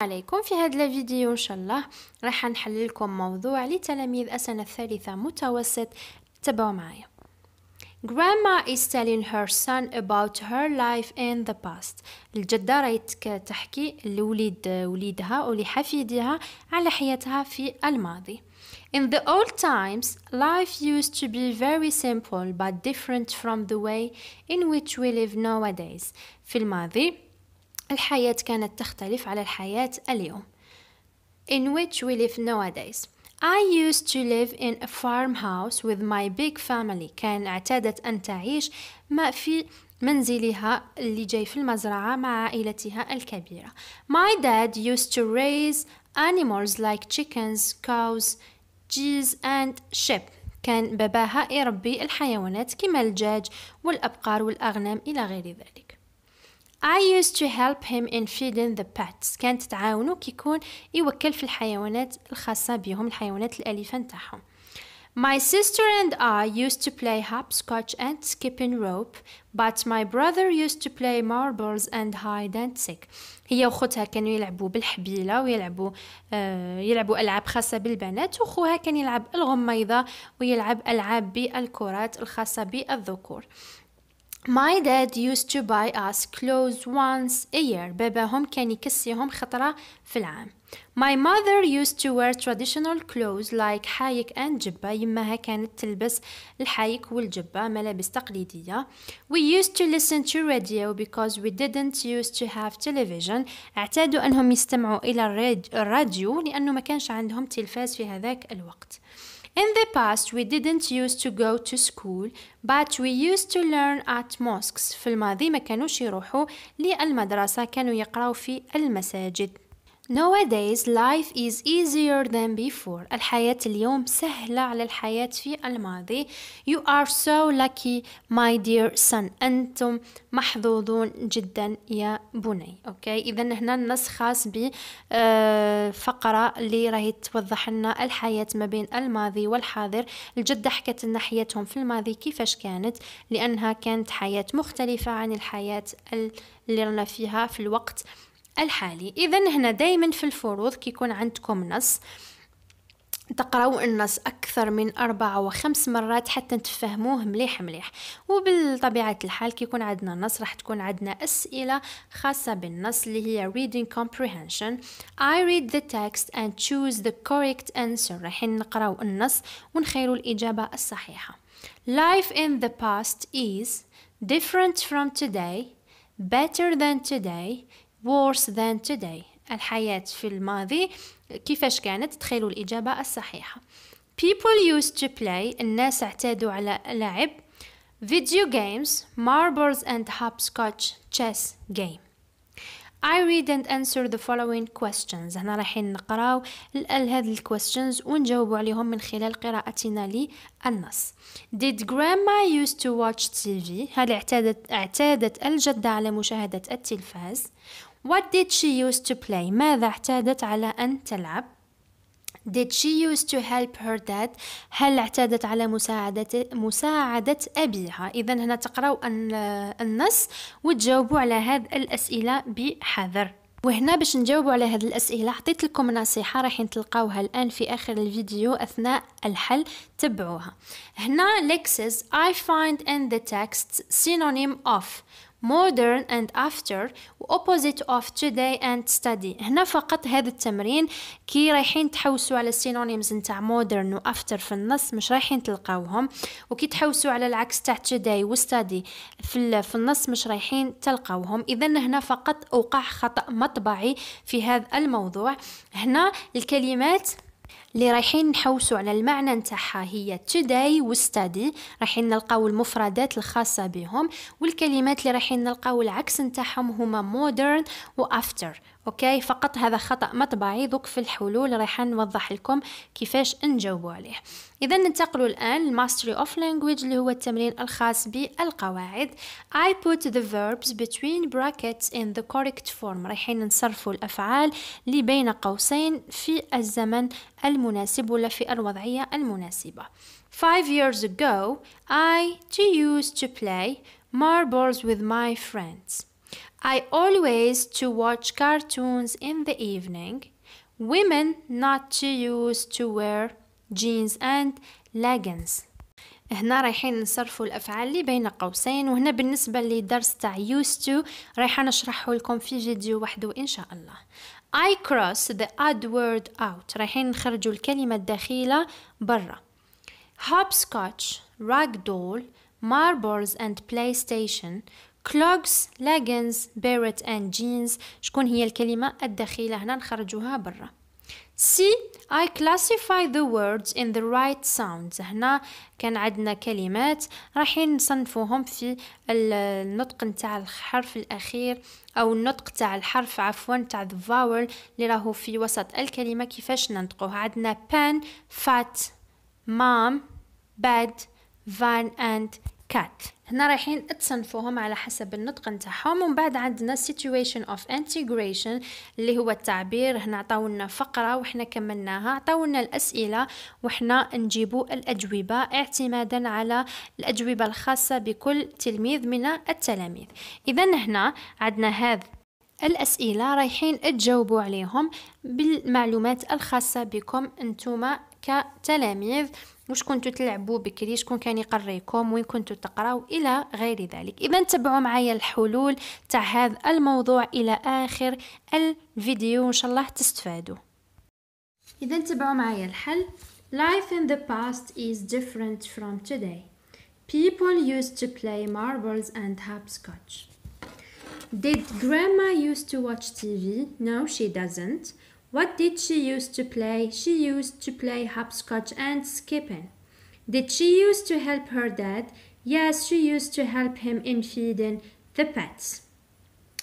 عليكم في هذا الفيديو ان شاء الله راح نحل لكم موضوع لتلاميذ السنه الثالثه متوسط تبعوا معايا Grandma is telling her son about her life in the past. الجدة رايت تحكي لوليد وليدها ولحفيدها على حياتها في الماضي. In the old times, life used to be very simple but different from the way in which we live nowadays. في الماضي الحياة كانت تختلف على الحياة اليوم in which we live nowadays. I used to live in a farmhouse with my big family. كان اعتادت أن تعيش ما في منزلها اللي جاي في المزرعة مع عائلتها الكبيرة. My dad used to raise animals like chickens, cows, geese and sheep. كان باباها يربي الحيوانات كما الجاج والأبقار والأغنام إلى غير ذلك. I used to help him in feeding the pets كانت تعاونو كيكون يوكل في الحيوانات الخاصة بهم الحيوانات الأليفة نتاعهم My sister and I used to play hopscotch and skipping rope, but my brother used to play marbles and hide and seek. هي وخوتها كانوا يلعبوا بالحبيلة ويلعبوا آه يلعبوا ألعاب خاصة بالبنات وخوها كان يلعب الغميضة ويلعب ألعاب بالكرات الخاصة بالذكور. My dad used to buy us clothes once a year باباهم كان يكسيهم خطرة في العام My mother used to wear traditional clothes like حايك and جبة يماها كانت تلبس الحايك والجبة ملابس تقليدية We used to listen to radio because we didn't used to have television اعتادوا أنهم يستمعوا إلى الراديو لأنه ما كانش عندهم تلفاز في هذاك الوقت In the past we didn't used to go to school but we used to learn at mosques في الماضي ما كانوش يروحوا للمدرسة كانوا يقراو في المساجد Nowadays life is easier than before. الحياة اليوم سهلة على الحياة في الماضي. You are so lucky my dear son. أنتم محظوظون جدا يا بني. أوكي إذا هنا النص خاص بفقرة آه، اللي راهي توضح لنا الحياة ما بين الماضي والحاضر. الجدة حكت لنا حياتهم في الماضي كيفاش كانت لأنها كانت حياة مختلفة عن الحياة اللي رنا فيها في الوقت الحالي اذا هنا دائما في الفروض كيكون عندكم نص تقراو النص اكثر من أربعة وخمس مرات حتى تفهموه مليح مليح وبالطبيعه الحال كيكون عندنا النص راح تكون عندنا اسئله خاصه بالنص اللي هي reading comprehension I read the text and choose the correct answer راح نقراو النص ونخيروا الاجابه الصحيحه life in the past is different from today better than today worse than today الحياة في الماضي كيفاش كانت تخيلوا الإجابة الصحيحة people used to play الناس اعتادوا على لعب video games marbles and hopscotch chess game I read and answer the following questions هنا رايحين نقراو هاد الكويستشنز ونجاوبوا عليهم من خلال قراءتنا للنص Did grandma used to watch TV؟ هل اعتادت, اعتادت الجدة على مشاهدة التلفاز؟ What did she used to play? ماذا اعتادت على أن تلعب؟ Did she used to help her dad? هل اعتادت على مساعدة مساعدة أبيها؟ إذا هنا تقرأوا النص وتجاوبوا على هذه الأسئلة بحذر. وهنا باش نجاوبوا على هذه الأسئلة حطيت لكم نصيحة راح تلقاوها الآن في آخر الفيديو أثناء الحل تبعوها هنا Lexis I find in the text synonym of modern and after و opposite of today and study هنا فقط هذا التمرين كي رايحين تحوسوا على السينونيمز نتاع modern و after في النص مش رايحين تلقاوهم وكي تحوسوا على العكس تاع today و study في, في النص مش رايحين تلقاوهم اذا هنا فقط اوقع خطأ مطبعي في هذا الموضوع هنا الكلمات اللي رايحين نحوسوا على المعنى نتاعها هي today و study رايحين نلقاو المفردات الخاصة بهم والكلمات اللي رايحين نلقاو العكس نتاعهم هما modern و after اوكي فقط هذا خطأ مطبعي دوك في الحلول رايحة نوضح لكم كيفاش نجاوبوا عليه اذا ننتقلوا الان الماستري اوف لانجويج اللي هو التمرين الخاص بالقواعد I put the verbs between brackets in the correct form رايحين نصرفوا الافعال اللي بين قوسين في الزمن الم المناسب ولا في الوضعية المناسبة Five years ago I used to play marbles with my friends I always to watch cartoons in the evening women not to use to wear jeans and leggings هنا رايحين نصرفوا الافعال اللي بين قوسين وهنا بالنسبه لدرس تاع used to رايحه نشرحه لكم في فيديو وحده ان شاء الله I cross the odd word out رايحين نخرجوا الكلمة الداخلة برا hopscotch ragdoll marbles and playstation clogs leggings beret and jeans شكون هي الكلمة الداخلة هنا نخرجوها برا سي I classify the words in the right sounds هنا كان عندنا كلمات رايحين نصنفوهم في النطق نتاع الحرف الاخير او النطق تاع الحرف عفوا تاع the vowel اللي راهو في وسط الكلمه كيفاش ننطقوه عندنا pen fat mom bed van and كات هنا رايحين تصنفوهم على حسب النطق نتاعهم ومن بعد عندنا situation of integration اللي هو التعبير هنا عطاولنا فقرة وحنا كملناها عطاولنا الأسئلة وحنا نجيبو الأجوبة اعتمادا على الأجوبة الخاصة بكل تلميذ من التلاميذ إذا هنا عندنا هذا الأسئلة رايحين تجاوبوا عليهم بالمعلومات الخاصة بكم أنتم كتلاميذ واش كنتو تلعبوا بكري شكون كان يقريكم وين كنتو تقراو الى غير ذلك اذا تبعوا معايا الحلول تاع هذا الموضوع الى اخر الفيديو ان شاء الله تستفادوا اذا تبعوا معايا الحل Life in the past is different from today. People used to play marbles and hopscotch. Did grandma used to watch TV? No, she doesn't. What did she used to play? She used to play hopscotch and skipping. Did she used to help her dad? Yes, she used to help him in feeding the pets.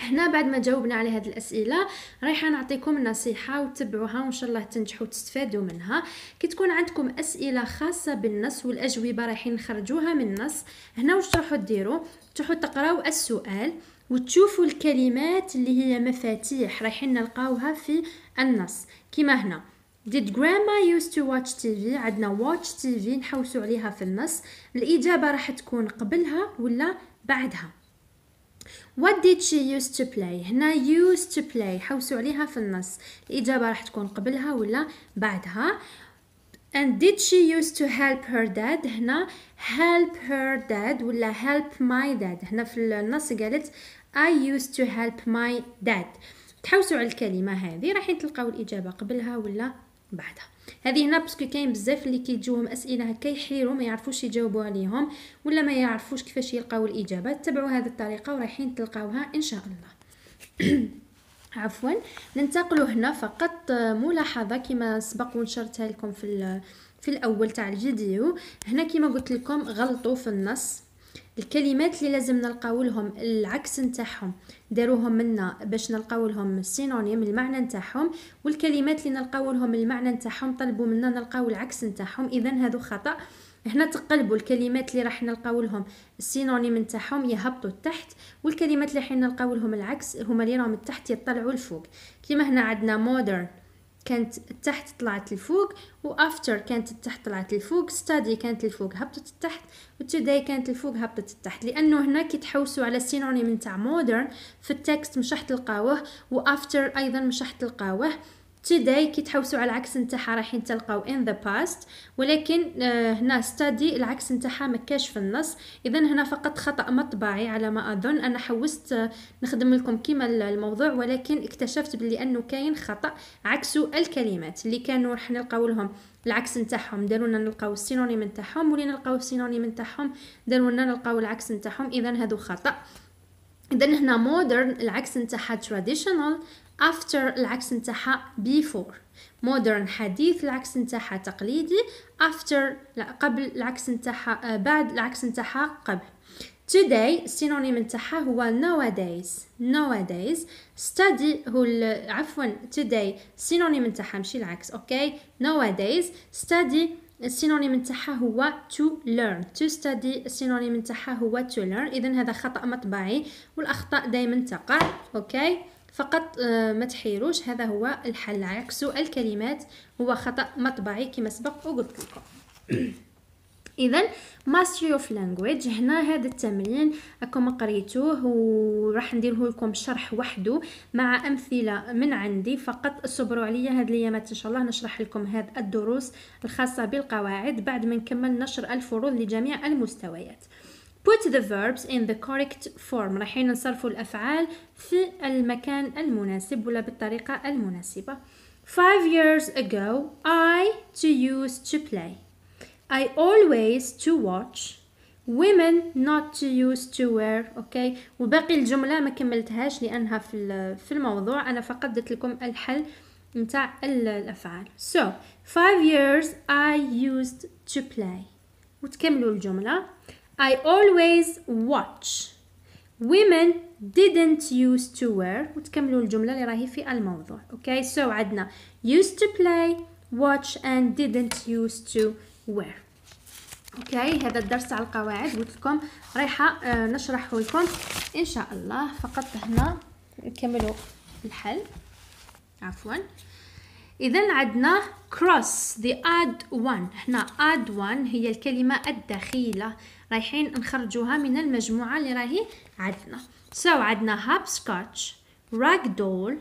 هنا بعد ما جاوبنا على هاد الاسئله رايحه نعطيكم نصيحه وتبعوها وان شاء الله تنجحوا تستفادوا منها كي تكون عندكم اسئله خاصه بالنص والاجوبه رايحين نخرجوها من النص هنا وش تروحوا تديروا تروحوا تقراو السؤال وتشوفوا الكلمات اللي هي مفاتيح رايحين نلقاوها في النص كما هنا Did grandma used to watch TV عندنا watch TV نحوسوا عليها في النص الإجابة راح تكون قبلها ولا بعدها What did she used to play هنا used to play حوسوا عليها في النص الإجابة راح تكون قبلها ولا بعدها And did she used to help her dad هنا help her dad ولا help my dad هنا في النص قالت I used to help my dad تحوسوا على الكلمة هذه راح تلقاو الإجابة قبلها ولا بعدها هذه هنا باسكو كاين بزاف اللي كيجيوهم اسئله هكا يحيروا ما يعرفوش يجاوبوا عليهم ولا ما يعرفوش كيفاش يلقاو الاجابه تبعوا هذه الطريقه ورايحين تلقاوها ان شاء الله عفوا ننتقلوا هنا فقط آه، ملاحظه كما سبق ونشرتها لكم في في الاول تاع الفيديو هنا كما قلت لكم غلطوا في النص الكلمات اللي لازم نلقاو لهم العكس نتاعهم داروهم منا باش نلقاو لهم السينونيم المعنى نتاعهم والكلمات اللي نلقاو لهم المعنى نتاعهم طلبوا منا نلقاو العكس نتاعهم اذا هذو خطا هنا تقلبوا الكلمات اللي راح نلقاو لهم السينونيم نتاعهم يهبطوا تحت والكلمات اللي راح نلقاو لهم العكس هما اللي راهم تحت يطلعوا لفوق كيما هنا عندنا مودرن كانت تحت طلعت لفوق وافتر كانت تحت طلعت لفوق ستادي كانت لفوق هبطت تحت وتوداي كانت لفوق هبطت تحت لانه هنا كي تحوسوا على السينونيم نتاع مودرن في التكست مش راح تلقاوه وافتر ايضا مش راح تلقاوه today كيتحوسوا على العكس نتاعها رايحين تلقاو in the past ولكن آه، هنا study العكس نتاعها ما كاش في النص اذا هنا فقط خطا مطبعي على ما اظن انا حوست آه، نخدم لكم كيما الموضوع ولكن اكتشفت بلي انه كاين خطا عكسو الكلمات اللي كانوا راح نلقاو لهم العكس نتاعهم لنا نلقاو السينونيم نتاعهم ولي نلقاو السينونيم نتاعهم لنا نلقاو العكس نتاعهم اذا هادو خطا اذا هنا مودرن العكس نتاعها traditional after العكس نتاعها before modern حديث العكس نتاعها تقليدي after لا قبل العكس نتاعها بعد العكس نتاعها قبل today synonym نتاعها هو nowadays nowadays study هو عفوا today synonym نتاعها ماشي العكس اوكي okay. nowadays study السينونيم نتاعها هو to learn to study السينونيم نتاعها هو to learn اذا هذا خطا مطبعي والاخطاء دائما تقع اوكي okay. فقط آه، ما تحيروش هذا هو الحل عكسو الكلمات هو خطأ مطبعي كما سبق وقلت لكم اذا ماستري اوف لانجويج هنا هذا التمرين راكم قريتوه وراح نديره لكم شرح وحده مع امثله من عندي فقط صبروا عليا هاد الايامات ان شاء الله نشرح لكم هاد الدروس الخاصه بالقواعد بعد ما نكمل نشر الفروض لجميع المستويات put the verbs in the correct form رايحين نصرف الأفعال في المكان المناسب ولا بالطريقة المناسبة Five years ago I to use to play I always to watch women not to use to wear okay. وباقي الجملة ما كملتهاش لانها في في الموضوع انا فقدت لكم الحل نتاع الافعال so five years i used to play وتكملوا الجملة. I always watch women didn't used to wear وتكملوا الجملة اللي راهي في الموضوع okay so عندنا used to play watch and didn't used to wear اوكي okay, هذا الدرس على القواعد قلت لكم رايحه آه، نشرحه لكم ان شاء الله فقط هنا نكملوا الحل عفوا اذا عندنا cross the add one هنا add one هي الكلمه الدخيله رايحين نخرجوها من المجموعة اللي راهي عندنا سو so, عندنا هاب سكوتش راك دول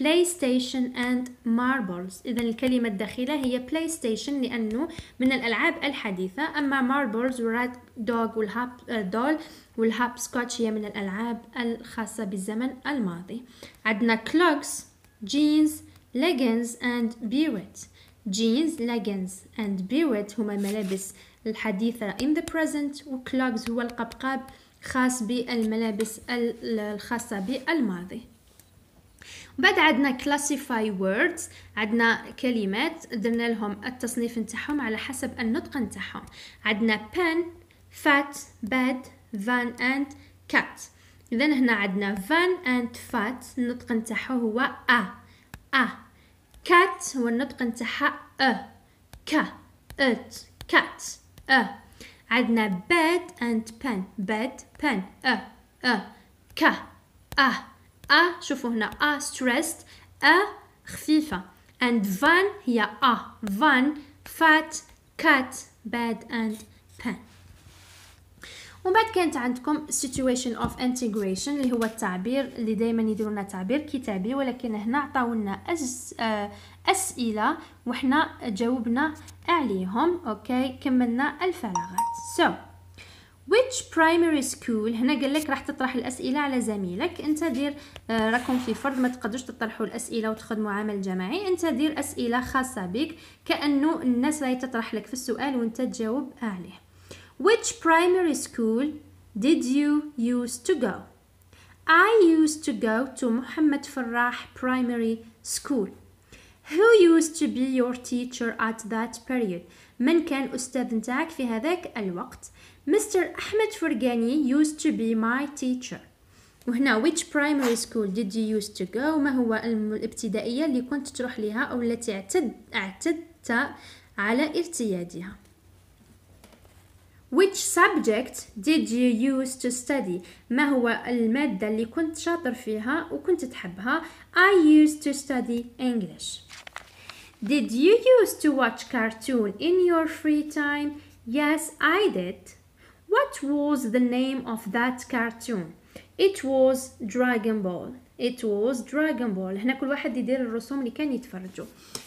بلاي ستيشن اند ماربلز اذا الكلمه الداخله هي بلاي ستيشن لانه من الالعاب الحديثه اما ماربلز وراك دوغ والهاب دول والهاب سكوتش هي من الالعاب الخاصه بالزمن الماضي عندنا كلوكس جينز ليجنز اند بيوت جينز ليجنز اند بيوت هما ملابس الحديثة in the present clogs هو القبقاب خاص بالملابس الخاصة بالماضي بعد عندنا classify words عندنا كلمات درنا لهم التصنيف نتاعهم على حسب النطق نتاعهم عندنا pen fat bed van and cat اذا هنا عندنا van and fat النطق نتاعو هو ا ا cat والنطق نتاعها ا ك ات كات أ عندنا bed and pen bed pen أ أ ك أ أ شوفوا هنا أ stressed أ خفيفة and van هي أ van fat cat bed and pen وبعد كانت عندكم situation of integration اللي هو التعبير اللي دائما يديرونا لنا تعبير كتابي ولكن هنا عطاونا أسئلة وحنا جاوبنا عليهم أوكي كملنا الفراغات سو ويتش primary school هنا قال لك راح تطرح الأسئلة على زميلك أنت دير آه، راكم في فرد ما تقدروش تطرحوا الأسئلة وتخدموا عمل جماعي أنت دير أسئلة خاصة بك كأنه الناس راهي تطرح لك في السؤال وأنت تجاوب عليه ويتش primary school did you used to go I used to go to محمد فراح primary school who used to be your teacher at that period من كان أستاذ نتاعك في هذاك الوقت Mr. Ahmed Fergani used to be my teacher وهنا which primary school did you used to go ما هو الابتدائية اللي كنت تروح لها أو التي اعتد اعتدت على ارتيادها Which subject did you use to study? ما هو المادة اللي كنت شاطر فيها وكنت تحبها؟ I used to study English. Did you use to watch cartoon in your free time? Yes, I did. What was the name of that cartoon? It was Dragon Ball. It was Dragon Ball. هنا كل واحد يدير الرسوم اللي كان يتفرجوا.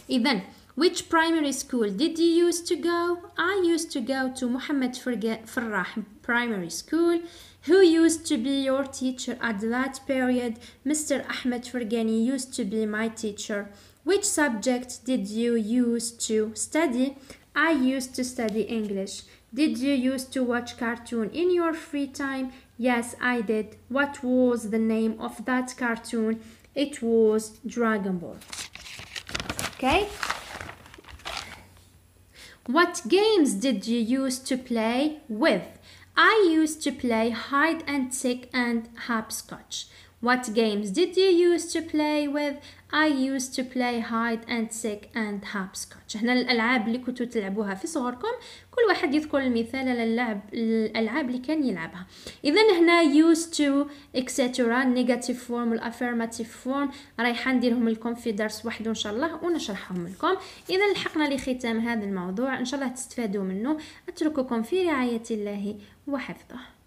إذا which primary school did you used to go? I used to go to Muhammad Farrah Primary School. Who used to be your teacher at that period? Mr. Ahmed Fergani used to be my teacher. Which subject did you used to study? I used to study English. Did you used to watch cartoon in your free time? Yes, I did. What was the name of that cartoon? It was Dragon Ball. Okay? What games did you use to play with? I used to play hide and seek and hopscotch. What games did you used to play with? I used to play hide and seek and hopscotch. هنا الألعاب اللي كنتوا تلعبوها في صغركم كل واحد يذكر المثال على اللعب الألعاب اللي كان يلعبها إذا هنا used to etc negative form affirmative form رايحة نديرهم لكم في درس واحد إن شاء الله ونشرحهم لكم إذا لحقنا لختام هذا الموضوع إن شاء الله تستفادوا منه أترككم في رعاية الله وحفظه